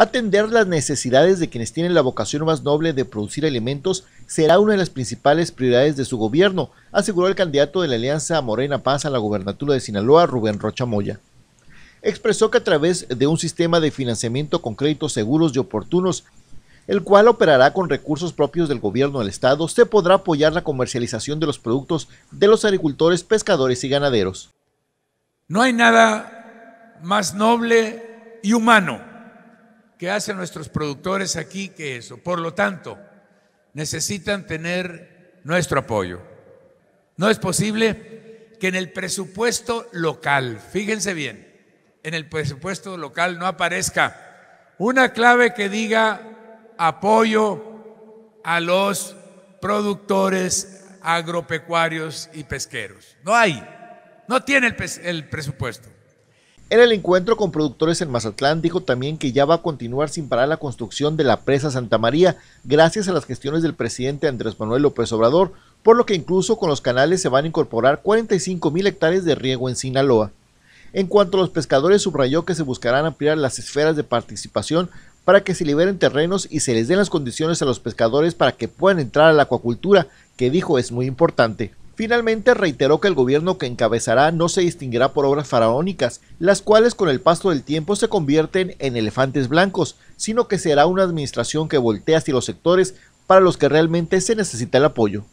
Atender las necesidades de quienes tienen la vocación más noble de producir alimentos será una de las principales prioridades de su gobierno, aseguró el candidato de la Alianza Morena Paz a la Gobernatura de Sinaloa, Rubén Rocha Moya. Expresó que a través de un sistema de financiamiento con créditos seguros y oportunos, el cual operará con recursos propios del gobierno del estado, se podrá apoyar la comercialización de los productos de los agricultores, pescadores y ganaderos. No hay nada más noble y humano que hacen nuestros productores aquí que eso. Por lo tanto, necesitan tener nuestro apoyo. No es posible que en el presupuesto local, fíjense bien, en el presupuesto local no aparezca una clave que diga apoyo a los productores agropecuarios y pesqueros. No hay, no tiene el presupuesto. En el encuentro con productores en Mazatlán dijo también que ya va a continuar sin parar la construcción de la presa Santa María gracias a las gestiones del presidente Andrés Manuel López Obrador, por lo que incluso con los canales se van a incorporar 45 mil hectáreas de riego en Sinaloa. En cuanto a los pescadores, subrayó que se buscarán ampliar las esferas de participación para que se liberen terrenos y se les den las condiciones a los pescadores para que puedan entrar a la acuacultura, que dijo es muy importante. Finalmente reiteró que el gobierno que encabezará no se distinguirá por obras faraónicas, las cuales con el paso del tiempo se convierten en elefantes blancos, sino que será una administración que voltea hacia los sectores para los que realmente se necesita el apoyo.